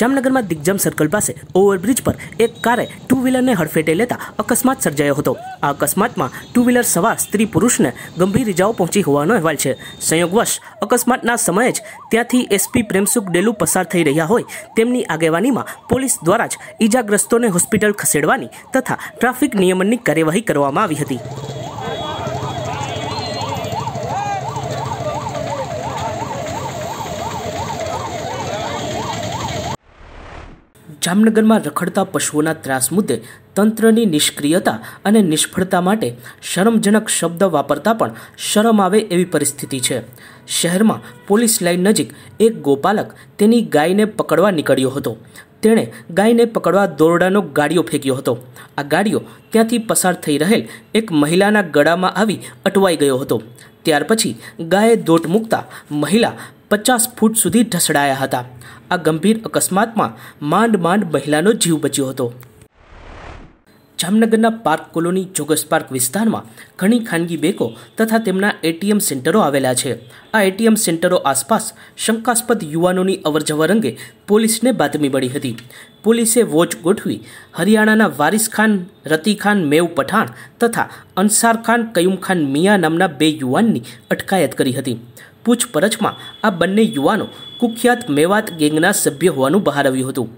જામનગરમાં દિગ્જમ સર્કલ પાસે ઓવરબ્રિજ પર એક કારે ટુ વ્હીલરને હડફેટે લેતા અકસ્માત સર્જાયો હતો આ અકસ્માતમાં ટુ વ્હીલર સવાર સ્ત્રી પુરુષને ગંભીર ઇજાઓ પહોંચી હોવાનો અહેવાલ છે સંયોગવશ અકસ્માતના સમયે જ ત્યાંથી એસપી પ્રેમસુખ ડેલુ પસાર થઈ રહ્યા હોય તેમની આગેવાનીમાં પોલીસ દ્વારા જ ઇજાગ્રસ્તોને હોસ્પિટલ ખસેડવાની તથા ટ્રાફિક નિયમનની કાર્યવાહી કરવામાં આવી હતી જામનગરમાં રખડતા પશુઓના ત્રાસ મુદ્દે તંત્રની નિષ્ક્રિયતા અને નિષ્ફળતા માટે શરમજનક શબ્દ વાપરતા પણ શરમ આવે એવી પરિસ્થિતિ છે શહેરમાં પોલીસ લાઇન નજીક એક ગોપાલક તેની ગાયને પકડવા નીકળ્યો હતો તેણે ગાયને પકડવા દોરડાનો ગાડીઓ ફેંક્યો હતો આ ગાડીઓ ત્યાંથી પસાર થઈ રહેલ એક મહિલાના ગળામાં આવી અટવાઈ ગયો હતો ત્યાર પછી ગાયે દોટ મૂકતા મહિલા પચાસ ફૂટ સુધી ઢસડાયા હતા આ ગંભીર અકસ્માતમાં માંડ માંડ મહિલાનો જીવ બચ્યો હતો જામનગરના પાર્ક કોલોની જોગસ પાર્ક વિસ્તારમાં ઘણી ખાનગી બેંકો તથા તેમના એટીએમ સેન્ટરો આવેલા છે આ એટીએમ સેન્ટરો આસપાસ શંકાસ્પદ યુવાનોની અવરજવર અંગે પોલીસને બાતમી મળી હતી પોલીસે વોચ ગોઠવી હરિયાણાના વારિસ ખાન રતીખાન મેવ પઠાણ તથા અન્સાર ખાન કયુમ ખાન મિયા નામના બે યુવાનની અટકાયત કરી હતી પૂછપરછમાં આ બંને યુવાનો કુખ્યાત મેવાત ગેંગના સભ્ય હોવાનું બહાર આવ્યું હતું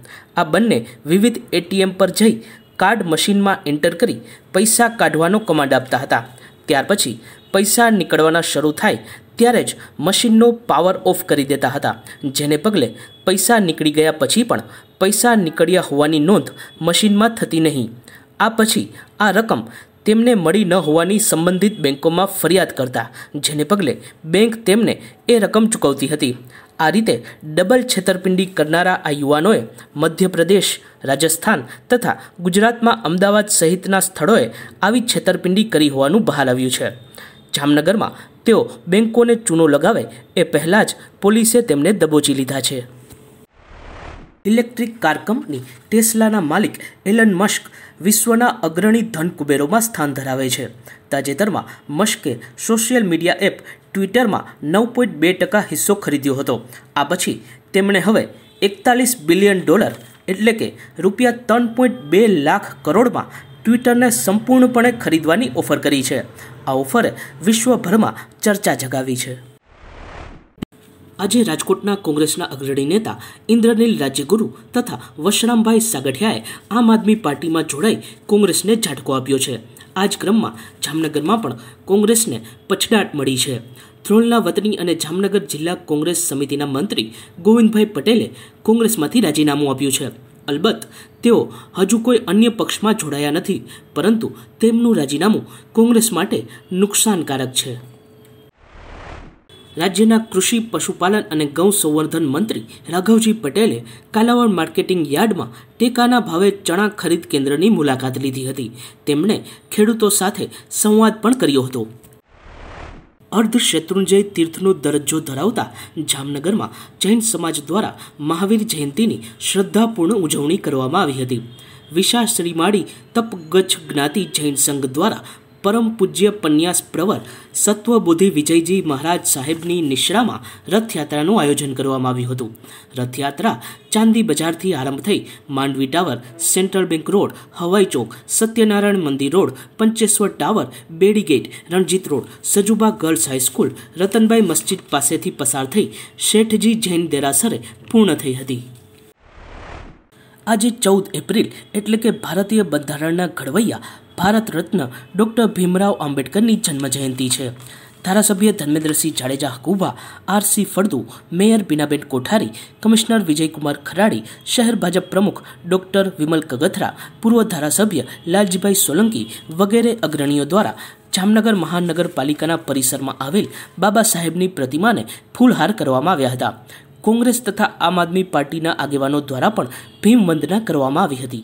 આ બંને વિવિધ એટીએમ પર જઈ કાર્ડ મશીનમાં એન્ટર કરી પૈસા કાઢવાનો કમાન્ડ આપતા હતા ત્યાર પછી પૈસા નીકળવાના શરૂ થાય ત્યારે જ મશીનનો પાવર ઓફ કરી દેતા હતા જેને પગલે પૈસા નીકળી ગયા પછી પણ પૈસા નીકળ્યા હોવાની નોંધ મશીનમાં થતી નહીં આ પછી આ રકમ તેમને મળી ન હોવાની સંબંધિત બેંકોમાં ફરિયાદ કરતા જેને પગલે બેંક તેમને એ રકમ ચૂકવતી હતી આ રીતે ડબલ છેતરપિંડી કરનારા આ યુવાનોએ મધ્યપ્રદેશ રાજસ્થાન તથા ગુજરાતમાં અમદાવાદ સહિતના સ્થળોએ આવી છેતરપિંડી કરી હોવાનું બહાર આવ્યું છે જામનગરમાં તેઓ બેંકોને ચૂનો લગાવે એ પહેલાં જ પોલીસે તેમને દબોચી લીધા છે ઇલેક્ટ્રિક કાર કંપની ટેસ્લાના માલિક એલન મશ્ક વિશ્વના અગ્રણી ધન કુબેરોમાં સ્થાન ધરાવે છે તાજેતરમાં મશ્કે સોશિયલ મીડિયા એપ ટ્વિટરમાં નવ પોઈન્ટ બે ટકા હિસ્સો ખરીદ્યો હતો આ પછી તેમણે હવે એકતાલીસ બિલિયન ડોલર એટલે કે રૂપિયા ત્રણ પોઈન્ટ બે લાખ કરોડમાં ટ્વિટરને સંપૂર્ણપણે ખરીદવાની ઓફર કરી છે આ ઓફરે વિશ્વભરમાં ચર્ચા જગાવી છે આજે રાજકોટના કોંગ્રેસના અગ્રણી નેતા ઇન્દ્રનીલ રાજ્યગુરુ તથા વશરામભાઈ સાગઠિયાએ આમ આદમી પાર્ટીમાં જોડાઈ કોંગ્રેસને ઝાટકો આપ્યો છે આ જ ક્રમમાં જામનગરમાં પણ કોંગ્રેસને પછડાટ મળી છે ધ્રોલના વતની અને જામનગર જિલ્લા કોંગ્રેસ સમિતિના મંત્રી ગોવિંદભાઈ પટેલે કોંગ્રેસમાંથી રાજીનામું આપ્યું છે અલબત્ત તેઓ હજુ કોઈ અન્ય પક્ષમાં જોડાયા નથી પરંતુ તેમનું રાજીનામું કોંગ્રેસ માટે નુકસાનકારક છે રાજ્યના કૃષિ પશુપાલન અને ગૌ સંવર્ધન મંત્રી રાઘવજી પટેલે કાલાવડ માર્કેટિંગ યાર્ડમાં ટેકાના ભાવે ચણા ખરીદ કેન્દ્રની મુલાકાત લીધી હતી તેમણે ખેડૂતો સાથે સંવાદ પણ કર્યો હતો અર્ધ શત્રુંજય તીર્થનો દરજ્જો ધરાવતા જામનગરમાં જૈન સમાજ દ્વારા મહાવીર જયંતીની શ્રદ્ધાપૂર્ણ ઉજવણી કરવામાં આવી હતી વિશા શ્રીમાળી તપગચ્છ જ્ઞાતિ જૈન સંઘ દ્વારા પરમ પૂજ્ય પન્યાસ પ્રવર સત્વબોધિ વિજયજી મહારાજ સાહેબની નિશ્રામાં રથયાત્રાનું આયોજન કરવામાં આવ્યું હતું રથયાત્રા ચાંદી બજારથી આરંભ થઈ Mandvi tower central bank road Hawai Chowk Satyanarayan મંદિર road Pancheshwar tower Bedi gate Ranjit road Sajuba girls high school Ratanbhai મસ્જિદ પાસેથી પસાર થઈ શેઠજી જૈન દેરાસરે પૂર્ણ થઈ હતી આજે ચૌદ એપ્રિલ એટલે કે ભારતીય બંધારણના ઘડવૈયા ભારત રત્ન ડૉક્ટર ભીમરાવ આંબેડકરની જન્મ જન્મજયંતિ છે ધારાસભ્ય Dharmendrasinh Jadeja Hakuba R C Faldu mayor Binaben Kothari commissioner Vijaykumar Kharadi શહેર ભાજપ પ્રમુખ ડોક્ટર વિમલ કગથરા પૂર્વ ધારાસભ્ય લાલજીભાઈ સોલંકી વગેરે અગ્રણીઓ દ્વારા જામનગર મહાનગરપાલિકાના પરિસરમાં આવેલ બાબા સાહેબની પ્રતિમાને ફૂલહાર કરવામાં આવ્યા હતા કોંગ્રેસ તથા આમ આદમી પાર્ટીના આગેવાનો દ્વારા પણ ભીમ વંદના કરવામાં આવી હતી